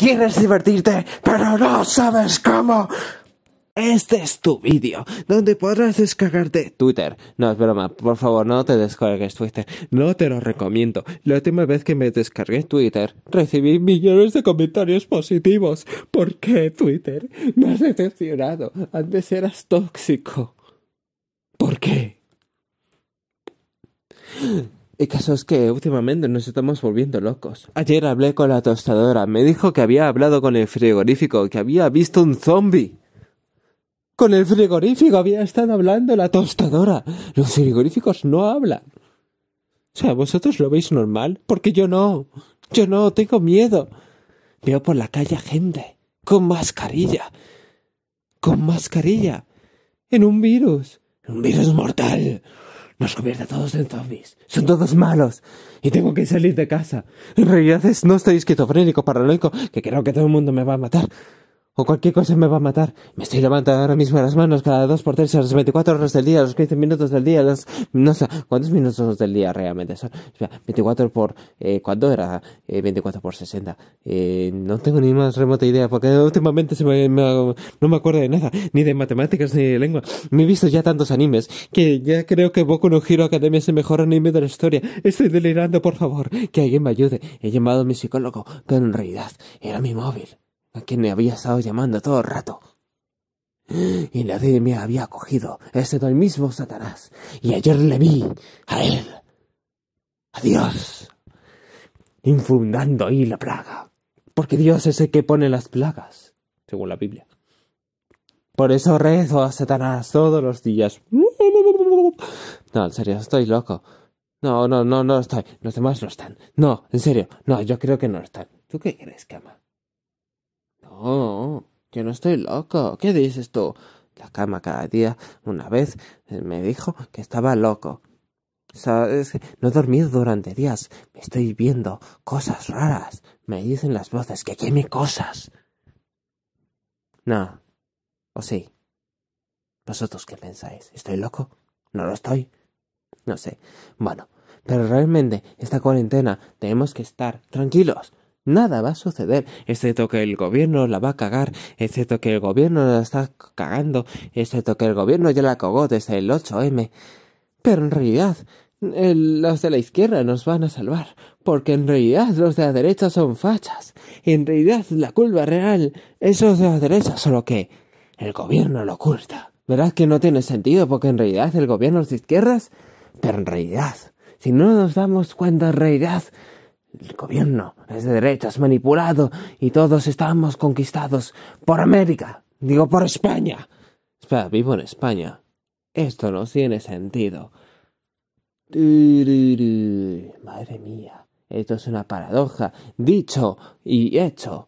quieres divertirte, pero no sabes cómo. Este es tu vídeo, donde podrás descargarte Twitter. No, es broma, por favor, no te descargues Twitter. No te lo recomiendo. La última vez que me descargué Twitter, recibí millones de comentarios positivos. ¿Por qué, Twitter? Me has decepcionado. Antes eras tóxico. ¿Por qué? El caso es que últimamente nos estamos volviendo locos. Ayer hablé con la tostadora, me dijo que había hablado con el frigorífico, que había visto un zombie. Con el frigorífico había estado hablando la tostadora. Los frigoríficos no hablan. O sea, vosotros lo veis normal, porque yo no. Yo no, tengo miedo. Veo por la calle gente con mascarilla. Con mascarilla. En un virus. un virus mortal. Nos convierte a todos en zombies. Son todos malos. Y tengo que salir de casa. En realidad es, no estoy esquizofrénico, paranoico, que creo que todo el mundo me va a matar o cualquier cosa me va a matar. Me estoy levantando ahora mismo las manos cada dos por tres, a las 24 horas del día, los 15 minutos del día, no sé, ¿cuántos minutos del día realmente son? 24 por... Eh, era? 24 eh, por 60. Eh, no tengo ni más remota idea, porque últimamente se me, no me acuerdo de nada, ni de matemáticas, ni de lengua. Me he visto ya tantos animes, que ya creo que Boku no Hero Academia es el mejor anime de la historia. Estoy delirando, por favor, que alguien me ayude. He llamado a mi psicólogo, que en realidad era mi móvil a quien me había estado llamando todo el rato. Y nadie me había acogido, ese el mismo Satanás. Y ayer le vi a él, a Dios, infundando ahí la plaga. Porque Dios es el que pone las plagas, según la Biblia. Por eso rezo a Satanás todos los días. No, en serio, estoy loco. No, no, no, no estoy. Los demás no están. No, en serio. No, yo creo que no están. ¿Tú qué crees, cama? No, que no estoy loco. ¿Qué dices tú? La cama cada día, una vez, eh, me dijo que estaba loco. ¿Sabes? No he dormido durante días. Me estoy viendo cosas raras. Me dicen las voces que queme cosas. No. ¿O sí? ¿Vosotros qué pensáis? ¿Estoy loco? No lo estoy. No sé. Bueno, pero realmente esta cuarentena tenemos que estar tranquilos. Nada va a suceder, excepto que el gobierno la va a cagar, excepto que el gobierno la está cagando, excepto que el gobierno ya la cagó desde el 8M. Pero en realidad, los de la izquierda nos van a salvar, porque en realidad los de la derecha son fachas. En realidad la culpa real es los de la derecha, solo que el gobierno lo oculta. Verás que no tiene sentido? Porque en realidad el gobierno es de izquierdas, pero en realidad, si no nos damos cuenta en realidad, el gobierno es de derechas, manipulado, y todos estamos conquistados por América. Digo, por España. Espera, vivo en España. Esto no tiene sentido. Madre mía, esto es una paradoja. Dicho y hecho.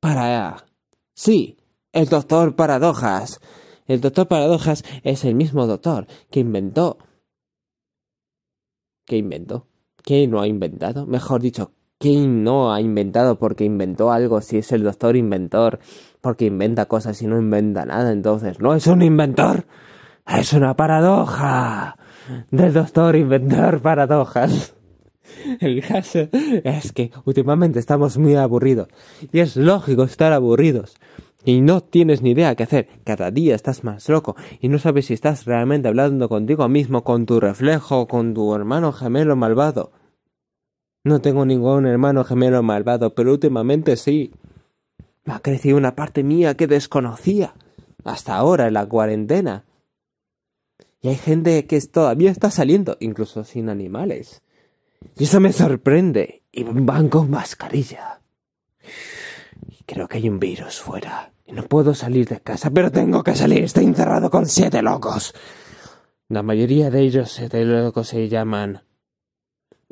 Para... Sí, el doctor Paradojas. El doctor Paradojas es el mismo doctor que inventó... ¿Qué inventó? ¿Qué no ha inventado? Mejor dicho, ¿Quién no ha inventado? Porque inventó algo, si es el doctor inventor, porque inventa cosas y no inventa nada, entonces no es un inventor, es una paradoja del doctor inventor paradojas. El caso es que últimamente estamos muy aburridos y es lógico estar aburridos y no tienes ni idea qué hacer, cada día estás más loco y no sabes si estás realmente hablando contigo mismo, con tu reflejo, con tu hermano gemelo malvado. No tengo ningún hermano gemelo malvado, pero últimamente sí. Me ha crecido una parte mía que desconocía hasta ahora en la cuarentena. Y hay gente que todavía está saliendo, incluso sin animales. Y eso me sorprende. Y van con mascarilla. Y creo que hay un virus fuera. No puedo salir de casa, pero tengo que salir. Estoy encerrado con siete locos. La mayoría de ellos siete locos se llaman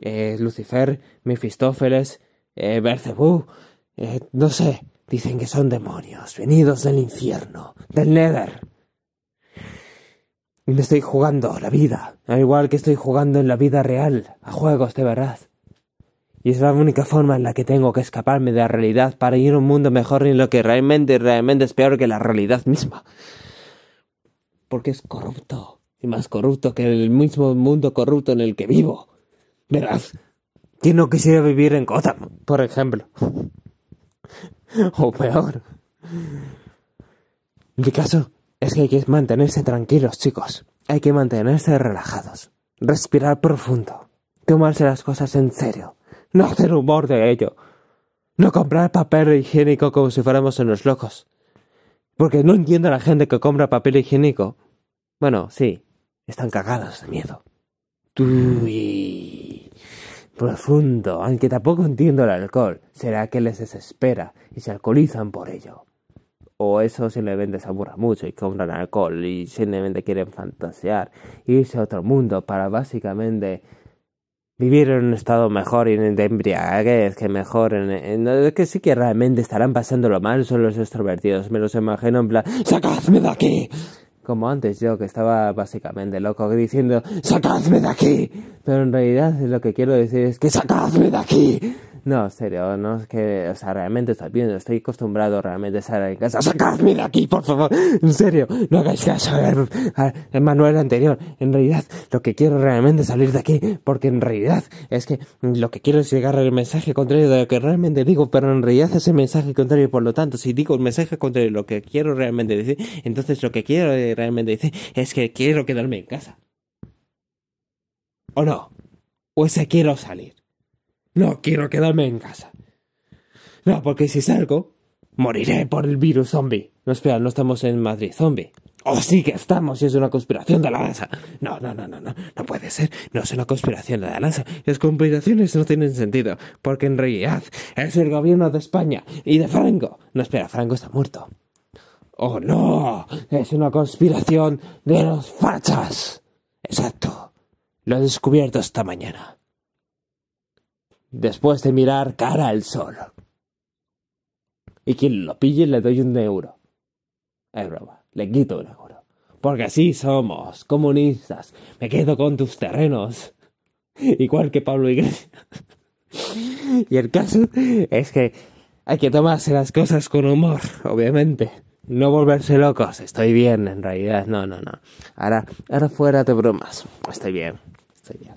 eh, Lucifer, Mefistófeles, eh, Bercebú, eh, no sé. Dicen que son demonios, venidos del infierno, del Nether. Y me estoy jugando la vida, al igual que estoy jugando en la vida real, a juegos de verdad. Y es la única forma en la que tengo que escaparme de la realidad para ir a un mundo mejor en lo que realmente, realmente es peor que la realidad misma. Porque es corrupto. Y más corrupto que el mismo mundo corrupto en el que vivo. Verás. ¿Quién no quisiera vivir en Gotham, por ejemplo? o peor. Mi caso es que hay que mantenerse tranquilos, chicos. Hay que mantenerse relajados. Respirar profundo. Tomarse las cosas en serio no hacer humor de ello, no comprar papel higiénico como si fuéramos unos locos. Porque no entiendo a la gente que compra papel higiénico. Bueno, sí, están cagados de miedo. profundo, aunque tampoco entiendo el alcohol. Será que les desespera y se alcoholizan por ello. O eso simplemente se aburra mucho y compran alcohol y simplemente quieren fantasear, irse a otro mundo para básicamente vivir en un estado mejor y de embriaguez, que mejor En, que sí que realmente estarán lo mal son los extrovertidos. Me los imagino en plan, ¡sacadme de aquí! Como antes yo, que estaba básicamente loco diciendo, ¡sacadme de aquí! Pero en realidad lo que quiero decir es que ¡sacadme de aquí! No, serio, no es que, o sea, realmente estoy viendo, estoy acostumbrado realmente a estar en casa. ¡Sacadme de aquí, por favor! En serio, no hagáis caso al, manual anterior. En realidad, lo que quiero realmente es salir de aquí, porque en realidad es que lo que quiero es llegar al mensaje contrario de lo que realmente digo, pero en realidad es el mensaje contrario, por lo tanto, si digo el mensaje contrario de lo que quiero realmente decir, entonces lo que quiero eh, realmente decir es que quiero quedarme en casa. ¿O no? ¿O ese quiero salir? No quiero quedarme en casa. No, porque si salgo, moriré por el virus zombie. No, espera, no estamos en Madrid, zombie. O oh, sí que estamos y es una conspiración de la NASA. No, no, no, no, no, no puede ser. No es una conspiración de la NASA. Las conspiraciones no tienen sentido, porque en realidad es el gobierno de España y de Franco. No, espera, Franco está muerto. Oh, no, es una conspiración de los fachas. Exacto. Lo he descubierto esta mañana después de mirar cara al sol. Y quien lo pille le doy un euro. Es broma, le quito un euro. Porque así somos, comunistas. Me quedo con tus terrenos. Igual que Pablo Iglesias. y el caso es que hay que tomarse las cosas con humor, obviamente. No volverse locos, estoy bien en realidad, no, no, no. Ahora, ahora fuera de bromas, estoy bien, estoy bien,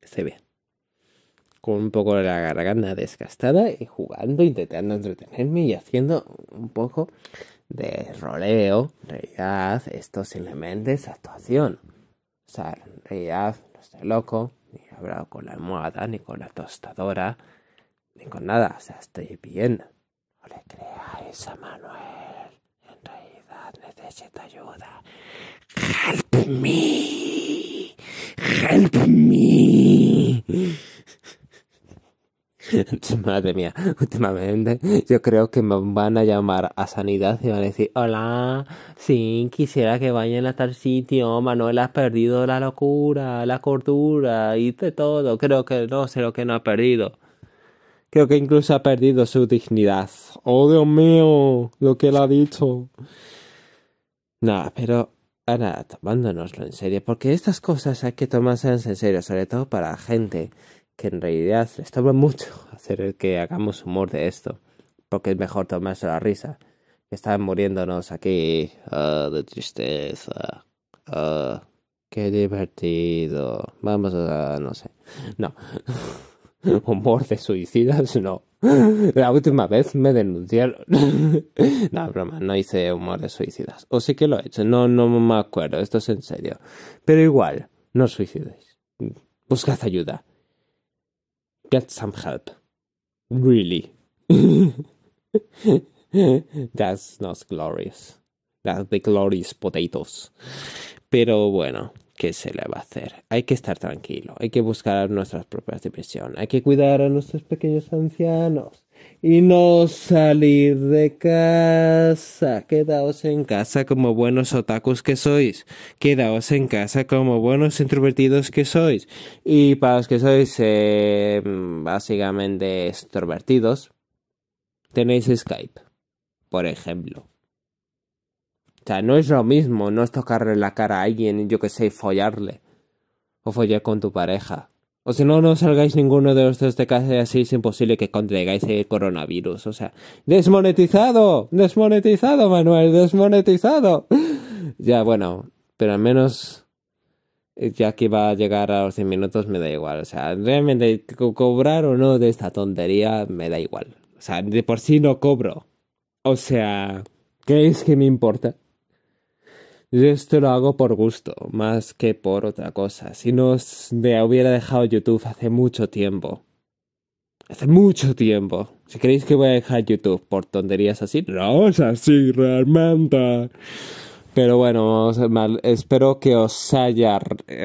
estoy bien con un poco de la garganta desgastada y jugando, intentando entretenerme y haciendo un poco de roleo, realidad, esto simplemente es actuación. O sea, en realidad no estoy loco, ni he hablado con la almohada, ni con la tostadora, ni con nada, o sea, estoy bien. No le creáis a Manuel, en realidad necesito ayuda. Help me, help me. Madre mía, últimamente yo creo que me van a llamar a sanidad y van a decir, hola, sí, quisiera que vayan a tal sitio, Manuel, has perdido la locura, la cordura y de todo, creo que no sé lo que no ha perdido. Creo que incluso ha perdido su dignidad. Oh, Dios mío, lo que él ha dicho. Nada, pero ahora tomándonoslo en serio, porque estas cosas hay que tomárselas en serio, sobre todo para gente que en realidad les toma mucho hacer que hagamos humor de esto, porque es mejor tomarse la risa. Están muriéndonos aquí ah, de tristeza. Ah, qué divertido. Vamos a, no sé. No. humor de suicidas, no. La última vez me denunciaron. no, broma, no hice humor de suicidas. O sí que lo he hecho, no, no me acuerdo, esto es en serio. Pero igual, no suicidéis. Buscad ayuda. Get some help. Really. That's not glorious. That's the glorious potatoes. Pero bueno, ¿qué se le va a hacer? Hay que estar tranquilo, hay que buscar nuestras propias depresión. hay que cuidar a nuestros pequeños ancianos y no salir de casa. Quedaos en casa como buenos otakus que sois. Quedaos en casa como buenos introvertidos que sois. Y para los que sois eh, básicamente extrovertidos, tenéis Skype, por ejemplo. O sea, no es lo mismo, no es tocarle la cara a alguien, y yo que sé, follarle. O follar con tu pareja. O si no, no salgáis ninguno de los de casa y así es imposible que contraigáis el coronavirus. O sea, desmonetizado, desmonetizado, Manuel, desmonetizado. ya, bueno, pero al menos eh, ya que va a llegar a los 100 minutos me da igual. O sea, realmente cobrar o no de esta tontería me da igual. O sea, de por sí no cobro. O sea, ¿qué es que me importa? Yo esto lo hago por gusto, más que por otra cosa. Si no me hubiera dejado YouTube hace mucho tiempo. Hace mucho tiempo. Si creéis que voy a dejar YouTube por tonterías así, no es así realmente. Pero bueno, espero que os haya,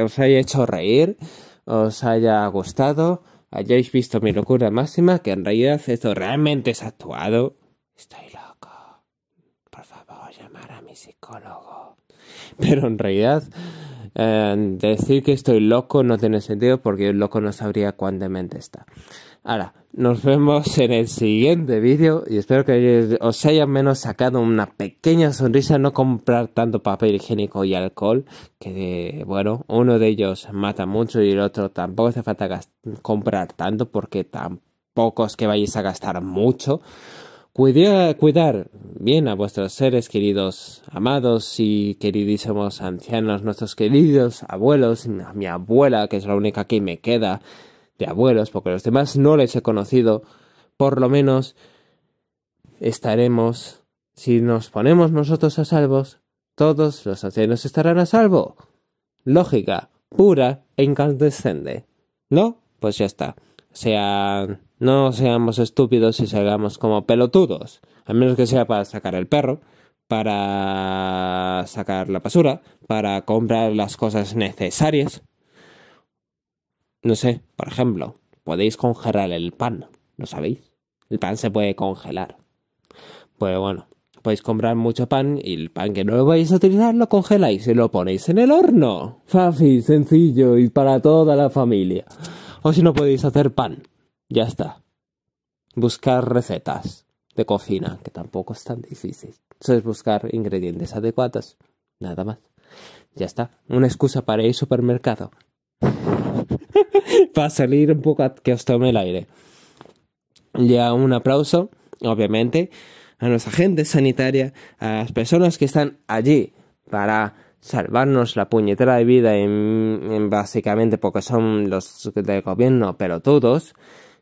os haya hecho reír, os haya gustado, hayáis visto mi locura máxima, que en realidad esto realmente es actuado. Estoy loco. Por favor, llamar a mi psicólogo. pero en realidad eh, decir que estoy loco no tiene sentido porque el loco no sabría cuán demente está. Ahora, nos vemos en el siguiente vídeo y espero que os haya menos sacado una pequeña sonrisa no comprar tanto papel higiénico y alcohol, que bueno, uno de ellos mata mucho y el otro tampoco hace falta comprar tanto porque tampoco es que vayáis a gastar mucho cuidar bien a vuestros seres queridos, amados y queridísimos ancianos, nuestros queridos abuelos, A mi abuela, que es la única que me queda de abuelos, porque los demás no les he conocido, por lo menos estaremos, si nos ponemos nosotros a salvo, todos los ancianos estarán a salvo. Lógica, pura e incandescente. ¿No? Pues ya está. Sean no seamos estúpidos y salgamos como pelotudos, a menos que sea para sacar el perro, para sacar la basura, para comprar las cosas necesarias. No sé, por ejemplo, podéis congelar el pan, ¿lo sabéis? El pan se puede congelar. Pues bueno, podéis comprar mucho pan y el pan que no lo vais a utilizar lo congeláis y lo ponéis en el horno. Fácil, sencillo y para toda la familia. O si no podéis hacer pan, ya está. Buscar recetas de cocina, que tampoco es tan difícil. Eso es buscar ingredientes adecuados. Nada más. Ya está. Una excusa para ir al supermercado. para salir un poco que os tome el aire. Ya un aplauso, obviamente, a nuestra gente sanitaria, a las personas que están allí para salvarnos la puñetera de vida en básicamente porque son los del gobierno pero todos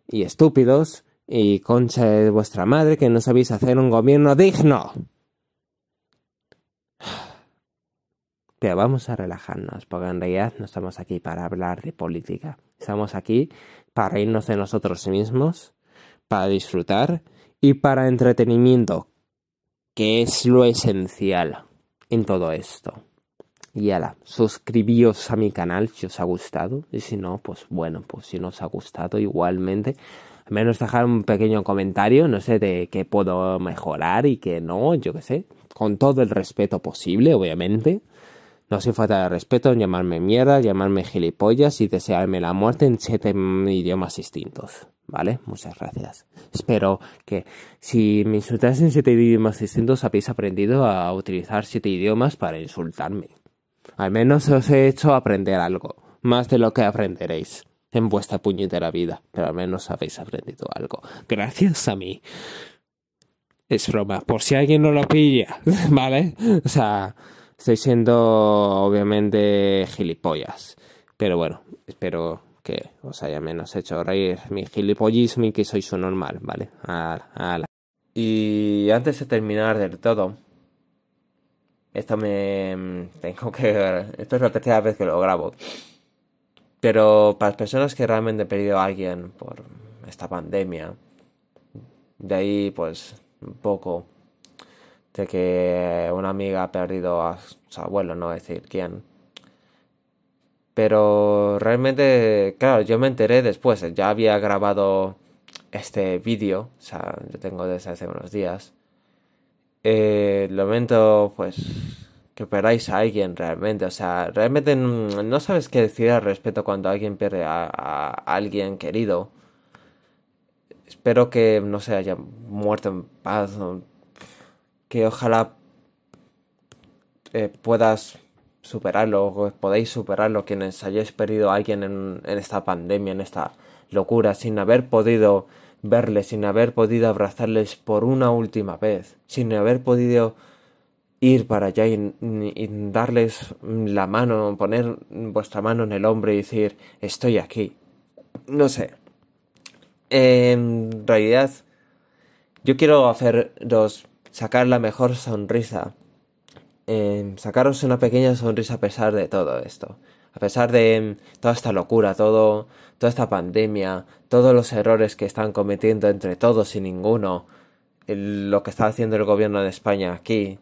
y estúpidos y concha de vuestra madre que no sabéis hacer un gobierno digno. Pero vamos a relajarnos, porque en realidad no estamos aquí para hablar de política. Estamos aquí para irnos de nosotros mismos, para disfrutar y para entretenimiento, que es lo esencial en todo esto. Y ala, suscribíos a mi canal si os ha gustado. Y si no, pues bueno, pues si no os ha gustado igualmente. Al menos dejar un pequeño comentario, no sé, de qué puedo mejorar y qué no, yo qué sé. Con todo el respeto posible, obviamente. No hace falta de respeto en llamarme mierda, llamarme gilipollas y desearme la muerte en siete idiomas distintos. ¿Vale? Muchas gracias. Espero que si me insultáis en siete idiomas distintos habéis aprendido a utilizar siete idiomas para insultarme. Al menos os he hecho aprender algo, más de lo que aprenderéis en vuestra puñetera vida, pero al menos habéis aprendido algo. Gracias a mí. Es broma, por si alguien no lo pilla, ¿vale? O sea, estoy siendo obviamente gilipollas, pero bueno, espero que os haya menos hecho reír mi gilipollismo y que sois su normal, ¿vale? Y antes de terminar del todo, esto me. Mm, tengo que. Esto es la tercera vez que lo grabo. Pero para las personas que realmente han perdido a alguien por esta pandemia, de ahí, pues, un poco de que una amiga ha perdido a su abuelo, no decir quién. Pero realmente, claro, yo me enteré después, ya había grabado este vídeo, o sea, yo tengo desde hace unos días eh, lamento pues que perdáis a alguien realmente. O sea, realmente no sabes qué decir al respecto cuando alguien pierde a, alguien querido. Espero que no se haya muerto en paz. Que ojalá eh, puedas superarlo, o podéis superarlo quienes hayáis perdido a alguien en esta pandemia, en esta locura, sin haber podido Verles sin haber podido abrazarles por una última vez, sin haber podido ir para allá y, darles la mano, poner vuestra mano en el hombro y decir, estoy aquí. No sé. En realidad, yo quiero haceros sacar la mejor sonrisa. sacaros una pequeña sonrisa a pesar de todo esto. A pesar de em, toda esta locura, todo, toda esta pandemia, todos los errores que están cometiendo entre todos y ninguno, lo que está haciendo el gobierno de España aquí,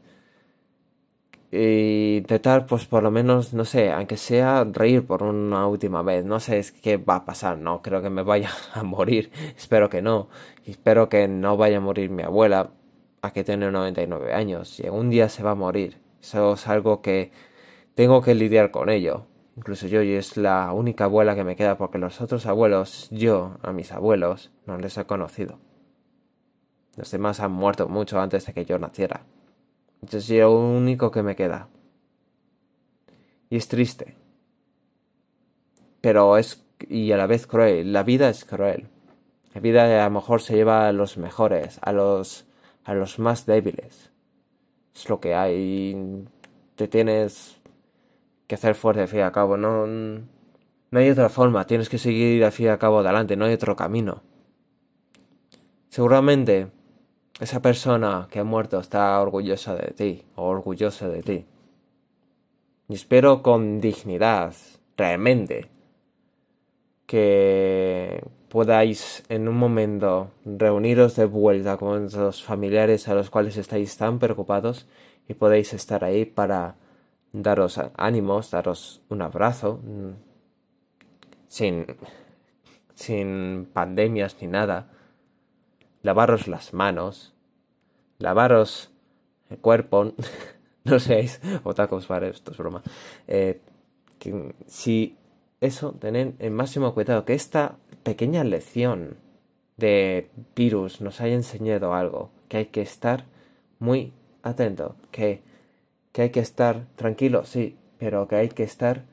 y intentar, pues por lo menos, no sé, aunque sea reír por una última vez. No sé qué va a pasar, no creo que me vaya a morir. Espero que no. Espero que no vaya a morir mi abuela, a que tiene 99 años. Y un día se va a morir. Eso es algo que tengo que lidiar con ello. Incluso yo, y es la única abuela que me queda porque los otros abuelos, yo, a mis abuelos, no les he conocido. Los demás han muerto mucho antes de que yo naciera. Yo soy el único que me queda. Y es triste. Pero es y a la vez cruel. La vida es cruel. La vida a lo mejor se lleva a los mejores, a los a los más débiles. Es lo que hay. Te tienes que hacer fuerte al fin y al cabo. No, no hay otra forma. Tienes que seguir al fin y al cabo adelante. No hay otro camino. Seguramente esa persona que ha muerto está orgullosa de ti o orgullosa de ti. Y espero con dignidad, realmente, que podáis en un momento reuniros de vuelta con los familiares a los cuales estáis tan preocupados y podéis estar ahí para daros ánimos, daros un abrazo, mm, sin, sin pandemias ni nada, lavaros las manos, lavaros el cuerpo, no seáis otacos para esto es broma. Eh, si eso, tened el máximo cuidado, que esta pequeña lección de virus nos haya enseñado algo, que hay que estar muy atento, que que hay que estar tranquilos, sí, pero que hay que estar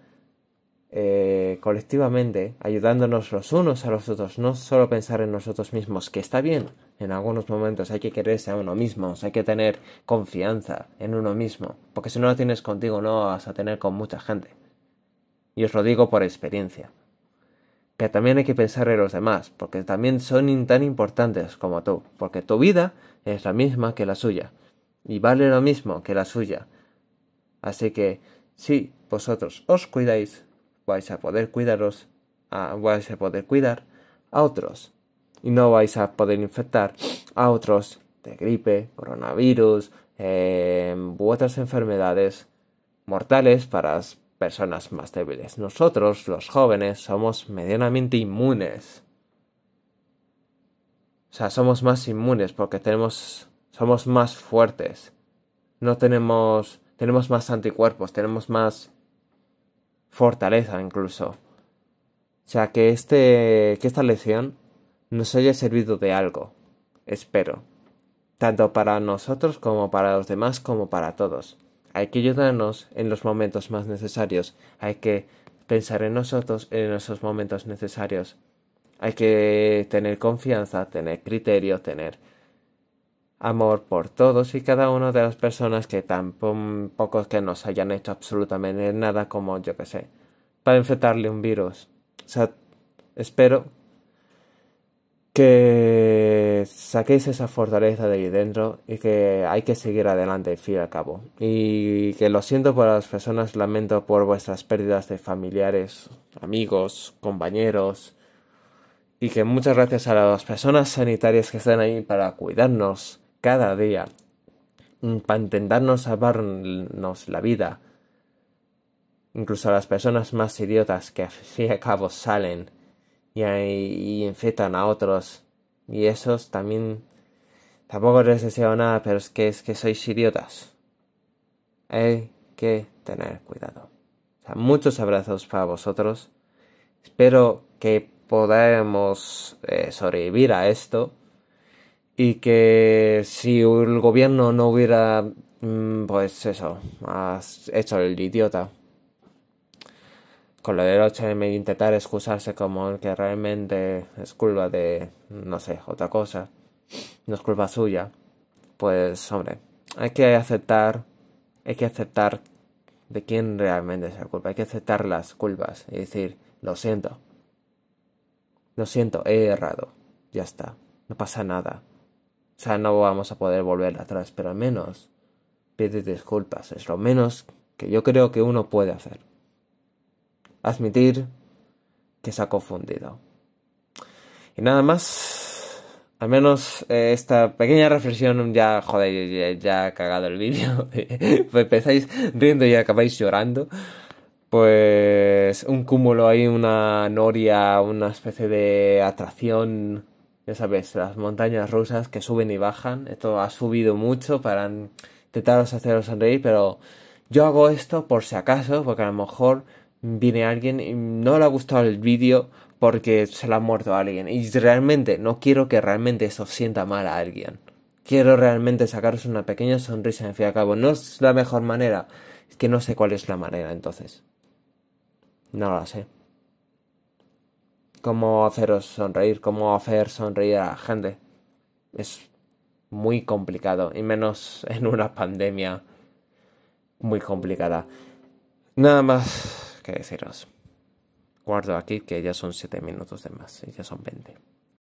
eh, colectivamente, ayudándonos los unos a los otros, no solo pensar en nosotros mismos, que está bien, en algunos momentos hay que quererse a uno mismo, hay que tener confianza en uno mismo, porque si no lo tienes contigo no vas a tener con mucha gente. Y os lo digo por experiencia. Que también hay que pensar en los demás, porque también son tan importantes como tú, porque tu vida es la misma que la suya, y vale lo mismo que la suya Así que si vosotros os cuidáis, vais a poder cuidaros, vais a poder cuidar a otros. Y no vais a poder infectar a otros de gripe, coronavirus em, u otras enfermedades mortales para las personas más débiles. Nosotros, los jóvenes, somos medianamente inmunes. O sea, somos más inmunes porque tenemos, somos más fuertes. No tenemos tenemos más anticuerpos, tenemos más fortaleza incluso. O sea, que, este, que esta lección nos haya servido de algo, espero. Tanto para nosotros como para los demás como para todos. Hay que ayudarnos en los momentos más necesarios. Hay que pensar en nosotros en esos momentos necesarios. Hay que tener confianza, tener criterio, tener amor por todos y cada una de las personas que tampoco pocos que nos hayan hecho absolutamente nada como yo que sé, para enfrentarle un virus. O sea, espero que saquéis esa fortaleza de ahí dentro y que hay que seguir adelante al fin y al cabo. Y que lo siento por las personas, lamento por vuestras pérdidas de familiares, amigos, compañeros. Y que muchas gracias a las personas sanitarias que están ahí para cuidarnos cada día mm, para intentarnos salvarnos la vida. Incluso a las personas más idiotas que al fin y al cabo salen y, y infectan a otros. Y esos también... Tampoco les deseo nada, pero es que, es que sois idiotas. Hay que tener cuidado. muchos abrazos para vosotros. Espero que podamos eh, sobrevivir a esto y que si el gobierno no hubiera, mm, pues eso, hecho el idiota con lo del 8 intentar excusarse como el que realmente es culpa de, no sé, otra cosa, no es culpa suya, pues hombre, hay que aceptar, hay que aceptar de quién realmente es la culpa, hay que aceptar las culpas y decir, lo siento, lo siento, he errado, ya está, no pasa nada, o sea, no vamos a poder volver atrás, pero al menos pide disculpas. Es lo menos que yo creo que uno puede hacer. Admitir que se ha confundido. Y nada más. Al menos eh, esta pequeña reflexión ya, joder, ya, ya ha cagado el vídeo. Empezáis riendo y acabáis llorando. Pues un cúmulo ahí, una noria, una especie de atracción sabes, las montañas rusas que suben y bajan. Esto ha subido mucho para intentaros haceros sonreír, pero yo hago esto por si acaso, porque a lo mejor viene alguien y no le ha gustado el vídeo porque se le ha muerto a alguien. Y realmente no quiero que realmente eso sienta mal a alguien. Quiero realmente sacaros una pequeña sonrisa, en fin y al cabo. No es la mejor manera. Es que no sé cuál es la manera, entonces. No la sé cómo haceros sonreír, cómo hacer sonreír a la gente. Es muy complicado, y menos en una pandemia muy complicada. Nada más que deciros. Guardo aquí que ya son 7 minutos de más, ya son 20.